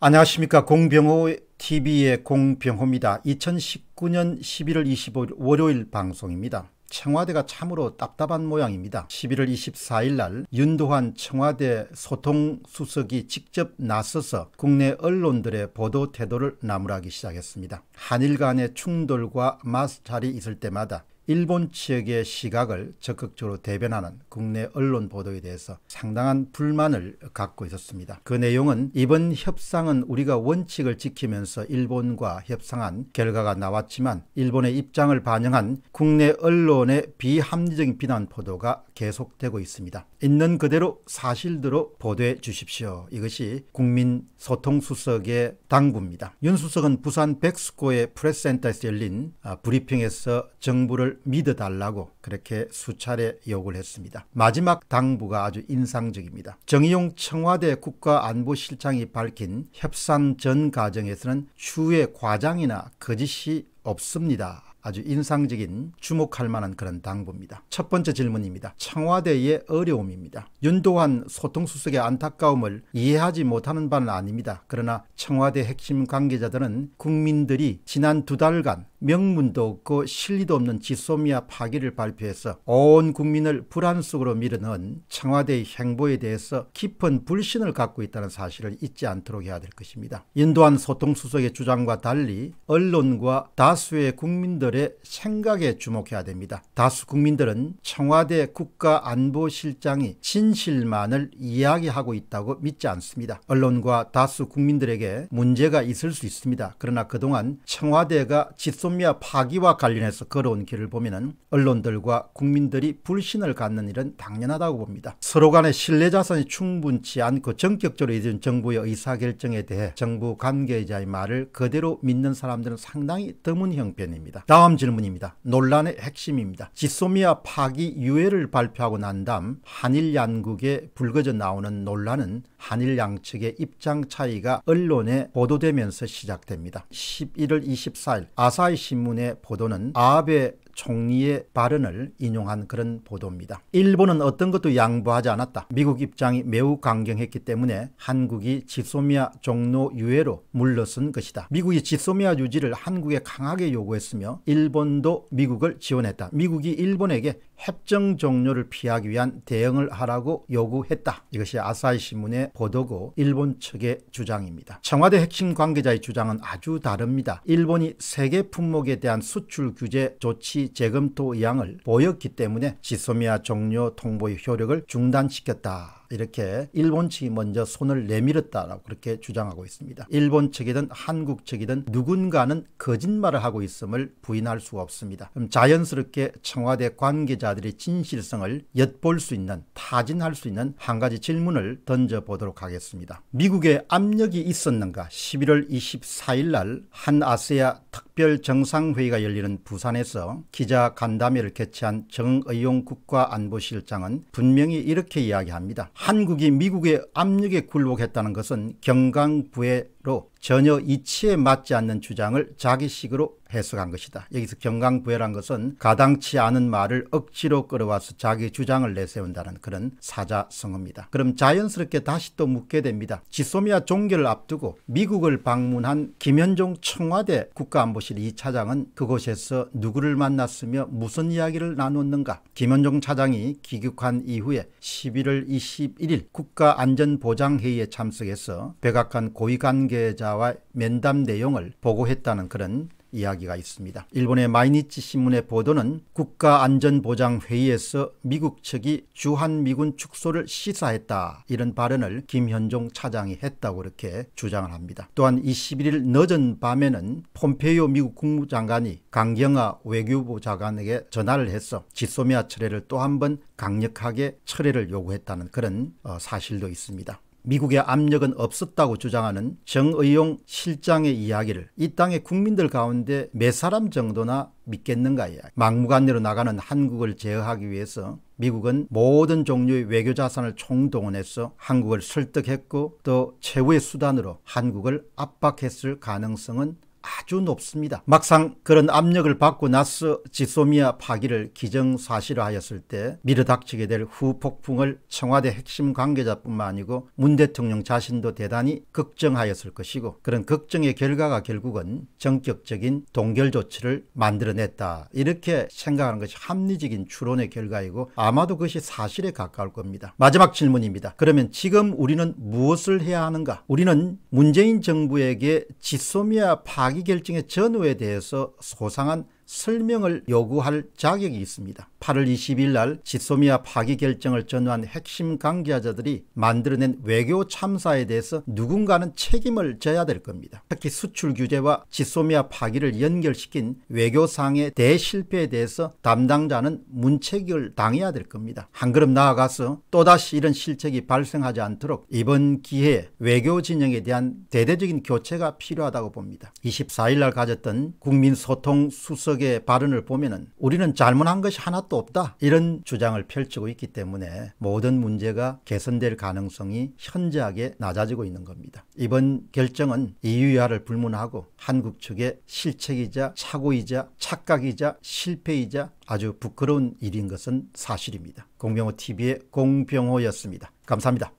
안녕하십니까 공병호 TV의 공병호입니다. 2019년 11월 25일 월요일 방송입니다. 청와대가 참으로 답답한 모양입니다. 11월 24일 날 윤도환 청와대 소통수석이 직접 나서서 국내 언론들의 보도 태도를 나무라기 시작했습니다. 한일 간의 충돌과 마찰이 있을 때마다 일본 지역의 시각을 적극적으로 대변하는 국내 언론 보도에 대해서 상당한 불만을 갖고 있었습니다. 그 내용은 이번 협상은 우리가 원칙을 지키면서 일본과 협상한 결과가 나왔지만 일본의 입장을 반영한 국내 언론의 비합리적인 비난 보도가 계속되고 있습니다. 있는 그대로 사실대로 보도해 주십시오. 이것이 국민 소통수석의 당부입니다. 윤 수석은 부산 백스코의 프레스센터에서 열린 아, 브리핑에서 정부를 믿어달라고 그렇게 수차례 요구를 했습니다. 마지막 당부가 아주 인상적입니다. 정의용 청와대 국가안보실장이 밝힌 협상 전 과정에서는 추후에 과장이나 거짓이 없습니다. 아주 인상적인 주목할 만한 그런 당부입니다. 첫 번째 질문입니다. 청와대의 어려움입니다. 윤도환 소통수석의 안타까움을 이해하지 못하는 바는 아닙니다. 그러나 청와대 핵심 관계자들은 국민들이 지난 두 달간 명문도 없고 실리도 없는 지소미아 파기를 발표해서 온 국민을 불안 속으로 밀어넣은 청와대의 행보에 대해서 깊은 불신을 갖고 있다는 사실을 잊지 않도록 해야 될 것입니다. 윤도환 소통수석의 주장과 달리 언론과 다수의 국민들 국민들의 생각에 주목해야 됩니다. 다수 국민들은 청와대 국가안보실장이 진실만을 이야기하고 있다고 믿지 않습니다. 언론과 다수 국민들에게 문제가 있을 수 있습니다. 그러나 그동안 청와대가 지소미아 파기와 관련해서 걸어온 길을 보면 언론들과 국민들이 불신을 갖는 일은 당연하다고 봅니다. 서로 간의 신뢰 자산이 충분치 않고 전격적으로 이은 정부의 의사결정에 대해 정부 관계자의 말을 그대로 믿는 사람들은 상당히 드문 형편입니다. 다음 질문입니다. 논란의 핵심입니다. 지소미아 파기 유예를 발표하고 난 다음 한일 양국에 불거져 나오는 논란은 한일 양측의 입장 차이가 언론에 보도되면서 시작됩니다. 11월 24일 아사히 신문의 보도는 아베 총리의 발언을 인용한 그런 보도입니다. 일본은 어떤 것도 양보하지 않았다. 미국 입장이 매우 강경했기 때문에 한국이 지소미아 종로 유해로 물러선 것이다. 미국이 지소미아 유지를 한국에 강하게 요구했으며 일본도 미국을 지원했다. 미국이 일본에게 협정 종료를 피하기 위한 대응을 하라고 요구했다. 이것이 아사히 신문의 보도고 일본 측의 주장입니다. 청와대 핵심 관계자의 주장은 아주 다릅니다. 일본이 세계 품목에 대한 수출 규제 조치 재검토 의향을 보였기 때문에 지소미아 종료 통보의 효력을 중단시켰다. 이렇게 일본 측이 먼저 손을 내밀었다라고 그렇게 주장하고 있습니다. 일본 측이든 한국 측이든 누군가는 거짓말을 하고 있음을 부인할 수가 없습니다. 그럼 자연스럽게 청와대 관계자들의 진실성을 엿볼 수 있는 타진할 수 있는 한 가지 질문을 던져보도록 하겠습니다. 미국의 압력이 있었는가 11월 24일 날 한 아세아 특 특별정상회의가 열리는 부산에서 기자 간담회를 개최한 정의용 국가안보실장은 분명히 이렇게 이야기합니다. 한국이 미국의 압력에 굴복했다는 것은 경강부의 로 전혀 이치에 맞지 않는 주장을 자기식으로 해석한 것이다. 여기서 경강부회란 것은 가당치 않은 말을 억지로 끌어와서 자기 주장을 내세운다는 그런 사자성어입니다. 그럼 자연스럽게 다시 또 묻게 됩니다. 지소미아 종결을 앞두고 미국을 방문한 김현종 청와대 국가안보실 이 차장은 그곳에서 누구를 만났으며 무슨 이야기를 나눴는가? 김현종 차장이 귀국한 이후에 11월 21일 국가안전보장회의에 참석해서 백악관 고위관계 관계자와 면담 내용을 보고했다는 그런 이야기가 있습니다. 일본의 마이니치 신문의 보도는 국가안전보장회의에서 미국 측이 주한미군 축소를 시사했다 이런 발언을 김현종 차장이 했다고 이렇게 주장을 합니다. 또한 21일 늦은 밤에는 폼페이오 미국 국무장관이 강경화 외교부 장관에게 전화를 해서 지소미아 철회를 또 한 번 강력하게 철회를 요구했다는 그런 어, 사실도 있습니다. 미국의 압력은 없었다고 주장하는 정의용 실장의 이야기를 이 땅의 국민들 가운데 몇 사람 정도나 믿겠는가에 막무가내로 나가는 한국을 제어하기 위해서 미국은 모든 종류의 외교 자산을 총동원해서 한국을 설득했고 또 최후의 수단으로 한국을 압박했을 가능성은 아주 높습니다. 막상 그런 압력을 받고 나서 지소미아 파기를 기정사실화하였을 때 밀어닥치게 될 후폭풍을 청와대 핵심 관계자뿐만 아니고 문 대통령 자신도 대단히 걱정하였을 것이고 그런 걱정의 결과가 결국은 전격적인 동결 조치를 만들어냈다 이렇게 생각하는 것이 합리적인 추론의 결과이고 아마도 그것이 사실에 가까울 겁니다. 마지막 질문입니다. 그러면 지금 우리는 무엇을 해야 하는가? 우리는 문재인 정부에게 지소미아 파기 자기결정의 전후에 대해서 소상한 설명을 요구할 자격이 있습니다. 8월 20일 날 지소미아 파기 결정을 전후한 핵심 관계자들이 만들어낸 외교 참사에 대해서 누군가는 책임을 져야 될 겁니다. 특히 수출 규제와 지소미아 파기를 연결시킨 외교상의 대실패에 대해서 담당자는 문책을 당해야 될 겁니다. 한 걸음 나아가서 또다시 이런 실책이 발생하지 않도록 이번 기회에 외교 진영에 대한 대대적인 교체가 필요하다고 봅니다. 24일 날 가졌던 국민소통 수석 이의 발언을 보면은 우리는 잘못한 것이 하나도 없다 이런 주장을 펼치고 있기 때문에 모든 문제가 개선될 가능성이 현저하게 낮아지고 있는 겁니다. 이번 결정은 e u 야를 불문하고 한국 측의 실책이자 착오이자 착각이자 실패이자 아주 부끄러운 일인 것은 사실입니다. 공병호 TV의 공병호였습니다. 감사합니다.